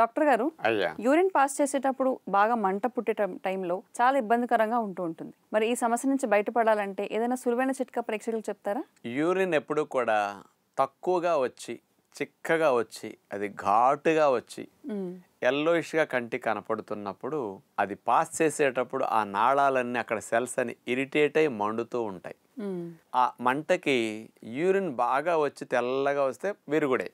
doctor గారు urine pass చేసేటప్పుడు బాగా మంట పుట్టే టైంలో చాలా ఇబ్బందికరంగా ఉంటూ ఉంటుంది మరి ఈ సమస్య నుంచి బయటపడాలంటే ఏదైనా సులువైన చిట్కా ప్రేక్షకులు చెప్తారా యూరిన్ ఎప్పుడు కూడా తక్కువగా వచ్చి చిక్కగా వచ్చి అది ఘాటుగా వచ్చి ఎల్లోయిష్గా కంటి కనపడుతున్నప్పుడు అది పాస్ చేసేటప్పుడు ఆ నాళాలన్నీ అక్కడ సెల్స్ అని ఇరిటేట్ అయి మండుతూ ఉంటాయి ఆ మంటకి యూరిన్ బాగా వచ్చి తెల్లగా వస్తే విరుగుడే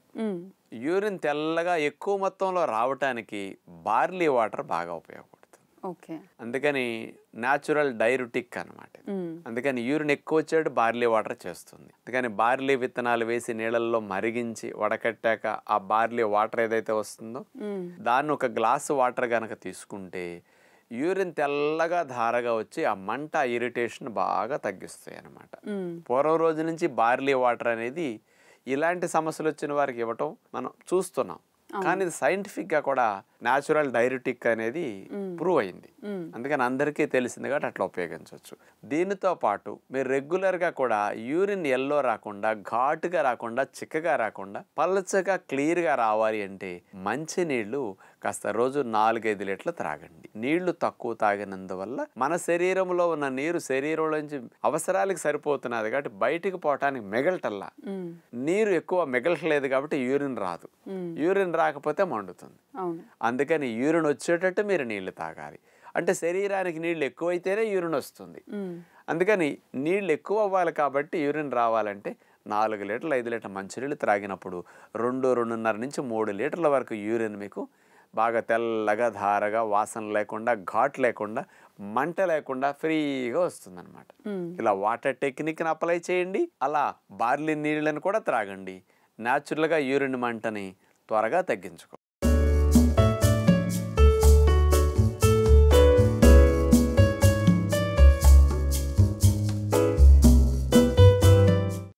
యూరిన్ తెల్లగా ఎక్కువ మొత్తంలో రావటానికి బార్లీ వాటర్ బాగా ఉపయోగపడుతుంది ఓకే అందుకని న్యాచురల్ డైరుటిక్ అనమాట అందుకని యూరిన్ ఎక్కువ వచ్చేటు బార్లీ వాటర్ చేస్తుంది అందుకని బార్లీ విత్తనాలు వేసి నీళ్ళల్లో మరిగించి వడకట్టాక ఆ బార్లీ వాటర్ ఏదైతే వస్తుందో దాన్ని ఒక గ్లాసు వాటర్ కనుక తీసుకుంటే యూరిన్ తెల్లగా ధారగా వచ్చి ఆ మంట ఇరిటేషన్ బాగా తగ్గిస్తాయి అనమాట పూర్వం రోజు నుంచి బార్లీ వాటర్ అనేది ఇలాంటి సమస్యలు వచ్చిన వారికి ఇవ్వటం మనం చూస్తున్నాం కానీ సైంటిఫిక్గా కూడా న్యాచురల్ డైరెటిక్ అనేది ప్రూవ్ అయింది అందుకని అందరికీ తెలిసింది కాబట్టి అట్లా ఉపయోగించవచ్చు దీనితో పాటు మీరు రెగ్యులర్గా కూడా యూరిన్ ఎల్లో రాకుండా ఘాటుగా రాకుండా చిక్కగా రాకుండా పలచగా క్లియర్గా రావాలి అంటే మంచి నీళ్లు కాస్త రోజు నాలుగైదు లీటర్లు త్రాగండి నీళ్లు తక్కువ తాగినందువల్ల మన శరీరంలో ఉన్న నీరు శరీరంలోంచి అవసరాలకు సరిపోతున్నది కాబట్టి బయటికి పోవటానికి మిగలటల్లా నీరు ఎక్కువ మిగలట్లేదు కాబట్టి యూరిన్ రాదు యూరిన్ రాకపోతే మండుతుంది అందుకని యూరిన్ వచ్చేటట్టు మీరు నీళ్లు తాగాలి అంటే శరీరానికి నీళ్ళు ఎక్కువైతేనే యూరిన్ వస్తుంది అందుకని నీళ్ళు ఎక్కువ అవ్వాలి కాబట్టి యూరిన్ రావాలంటే నాలుగు లీటర్లు ఐదు లీటర్ మంచినీళ్ళు త్రాగినప్పుడు రెండు రెండున్నర నుంచి మూడు లీటర్ల వరకు యూరిన్ మీకు బాగా తెల్లగా ధారగా వాసన లేకుండా ఘాట్ లేకుండా మంట లేకుండా ఫ్రీగా వస్తుందన్నమాట ఇలా వాటర్ టెక్నిక్ని అప్లై చేయండి అలా బార్లీ నీళ్ళని కూడా త్రాగండి న్యాచురల్గా యూరిన్ మంటని త్వరగా తగ్గించుకో